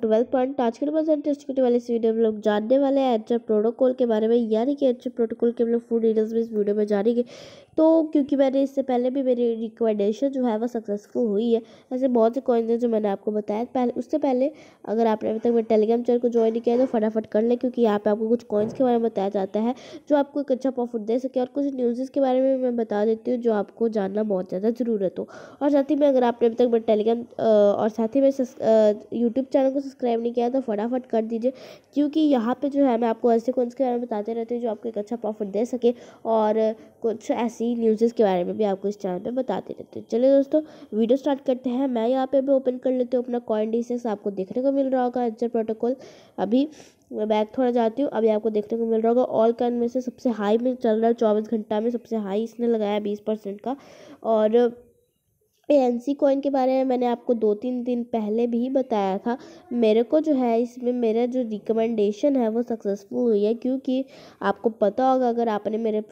twelve point आज के percent test करने वाले इस वीडियो में लोग जानने वाले हैं एच प्रोटोकॉल के बारे में यानी कि एच प्रोटोकॉल के हम लोग फूड डिटेल्स में इस वीडियो में जानेंगे तो क्योंकि मैंने इससे पहले भी मेरी रिकमेंडेशन जो है वो सक्सेसफुल हुई है ऐसे बहुत से कॉइन्स हैं जो मैंने आपको बताया पहले उससे पहले अगर आपने अभी तक मेरे टेलीग्राम चैनल को ज्वाइन नहीं किया तो फटाफट कर लें क्योंकि यहाँ पर आपको कुछ कॉइन्स के बारे में बताया जाता है जो आपको एक अच्छा प्रॉफिट दे सके और कुछ न्यूज़ के बारे में मैं बता देती हूँ जो आपको जानना बहुत ज़्यादा ज़रूरत हो और साथ ही में अगर आपने अभी तक मेरे टेलीग्राम और साथ ही मेरे यूट्यूब चैनल को सब्सक्राइब नहीं किया तो फटाफट कर दीजिए क्योंकि यहाँ पे जो है मैं आपको ऐसे कौन के बारे में बताते रहती हूँ जो आपको एक अच्छा प्रॉफिट दे सके और कुछ ऐसी न्यूज़ के बारे में भी आपको इस चैनल पर बताते रहते हैं चलिए दोस्तों वीडियो स्टार्ट करते हैं मैं यहाँ पर भी ओपन कर लेती हूँ अपना कॉइन डिसेस आपको देखने को मिल रहा होगा एंचर प्रोटोकॉल अभी मैं बैक थोड़ा जाती हूँ अभी आपको देखने को मिल रहा होगा ऑल कैन में से सबसे हाई में चल रहा है चौबीस घंटा में सबसे हाई इसने लगाया बीस परसेंट का और पेंसी कॉइन के बारे में मैंने आपको दो तीन दिन पहले भी बताया था मेरे को जो है इसमें मेरा जो रिकमेंडेशन है वो सक्सेसफुल हुई है क्योंकि आपको पता होगा अगर आपने मेरे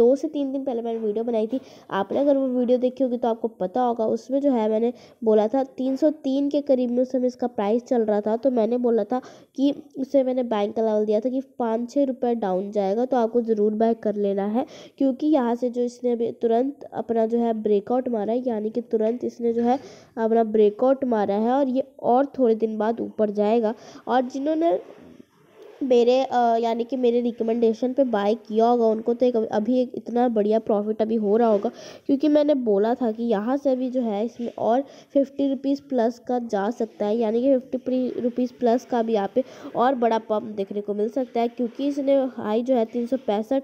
दो से तीन दिन पहले मैंने वीडियो बनाई थी आपने अगर वो वीडियो देखी होगी तो आपको पता होगा उसमें जो है मैंने बोला था तीन सौ तीन के करीब में उस समय इसका प्राइस चल रहा था तो मैंने बोला था कि उसे मैंने बैंक का लेवल दिया था कि पाँच छः रुपये डाउन जाएगा तो आपको ज़रूर बाय कर लेना है क्योंकि यहाँ से जो इसने अभी तुरंत अपना जो है ब्रेकआउट मारा है यानी कि तुरंत स्ट्रेंथ इसने जो है अपना ब्रेकआउट मारा है और ये और थोड़े दिन बाद ऊपर जाएगा और जिन्होंने मेरे यानी कि मेरे रिकमेंडेशन पे बाय किया होगा उनको तो एक अभी एक इतना बढ़िया प्रॉफिट अभी हो रहा होगा क्योंकि मैंने बोला था कि यहाँ से अभी जो है इसमें और फिफ्टी रुपीज़ प्लस का जा सकता है यानी कि फिफ्टी रुपीज़ प्लस का भी यहाँ पे और बड़ा पम्प देखने को मिल सकता है क्योंकि इसने हाई जो है तीन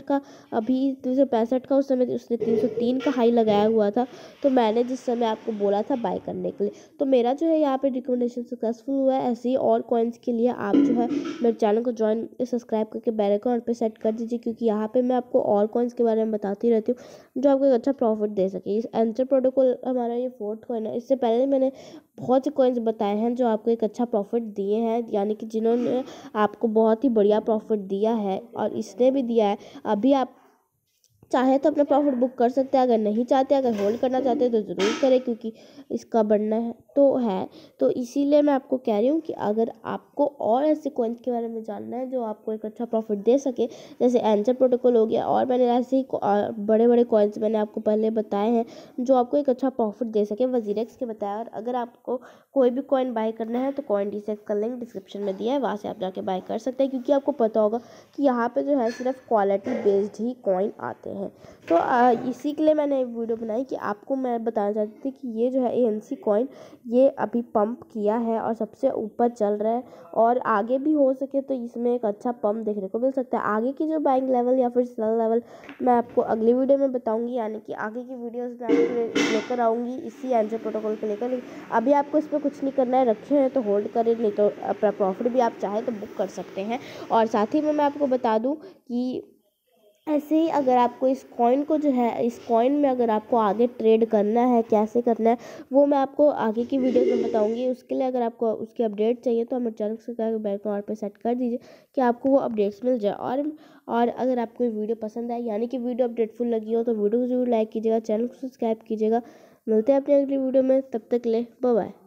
का अभी तीन का उस समय उसने तीन का हाई लगाया हुआ था तो मैंने जिस समय आपको बोला था बाय करने के लिए तो मेरा जो है यहाँ पर रिकमेंडेशन सक्सेसफुल हुआ है ऐसे ही और कॉइन्स के लिए आप जो है मेरे चैनल को ज्वाइन जॉइन सब्सक्राइब करके बेल आइकॉन पे सेट कर दीजिए क्योंकि यहाँ पे मैं आपको और कॉइन्स के बारे में बताती रहती हूँ जो आपको एक अच्छा प्रॉफिट दे सके इस एंटर प्रोटोकॉल हमारा ये फोर्थ कॉइन है इससे पहले मैंने बहुत से कॉइन्स बताए हैं जो आपको एक अच्छा प्रॉफिट दिए हैं यानी कि जिन्होंने आपको बहुत ही बढ़िया प्रॉफिट दिया है और इसने भी दिया है अभी आप चाहे तो अपना प्रॉफिट बुक कर सकते हैं अगर नहीं चाहते अगर होल्ड करना चाहते हैं तो ज़रूर करें क्योंकि इसका बढ़ना है तो है तो इसीलिए मैं आपको कह रही हूँ कि अगर आपको और ऐसे कॉइन्स के बारे में जानना है जो आपको एक अच्छा प्रॉफिट दे सके जैसे एंजर प्रोटोकॉल हो गया और मैंने ऐसे ही बड़े बड़े कॉइन्स मैंने आपको पहले बताए हैं जो आपको एक अच्छा प्रॉफिट दे सके वजीरेक्स के बताया और अगर आपको कोई भी कॉइन बाय करना है तो कॉइन सेक्स का लिंक डिस्क्रिप्शन में दिया है वहाँ से आप जाके बाय कर सकते हैं क्योंकि आपको पता होगा कि यहाँ पर जो है सिर्फ क्वालिटी बेस्ड ही कॉइन आते हैं है तो आ, इसी के लिए मैंने वीडियो बनाई कि आपको मैं बताना चाहती थी कि ये जो है ए कॉइन ये अभी पंप किया है और सबसे ऊपर चल रहा है और आगे भी हो सके तो इसमें एक अच्छा पंप देखने को मिल सकता है आगे की जो बाइंग लेवल या फिर सेल लेवल मैं आपको अगली वीडियो में बताऊँगी यानी कि आगे की वीडियोज़ में लेकर आऊँगी इसी एनजी प्रोटोकॉल को लेकर अभी आपको इस पर कुछ नहीं करना है रखे हैं तो होल्ड करें नहीं तो अपना प्रॉफिट भी आप चाहें तो बुक कर सकते हैं और साथ ही में मैं आपको बता दूँ कि ऐसे ही अगर आपको इस कॉइन को जो है इस कॉइन में अगर आपको आगे ट्रेड करना है कैसे करना है वो मैं आपको आगे की वीडियो में बताऊंगी उसके लिए अगर आपको उसकी अपडेट चाहिए तो हमें चैनल सब्सक्राइब बैक और पर सेट कर दीजिए कि आपको वो अपडेट्स मिल जाए और और अगर आपको वीडियो पसंद आए यानी कि वीडियो अपडेटफुल लगी हो तो वीडियो को जरूर लाइक कीजिएगा चैनल को सब्सक्राइब कीजिएगा मिलते हैं अपने अगली वीडियो में तब तक ले बाय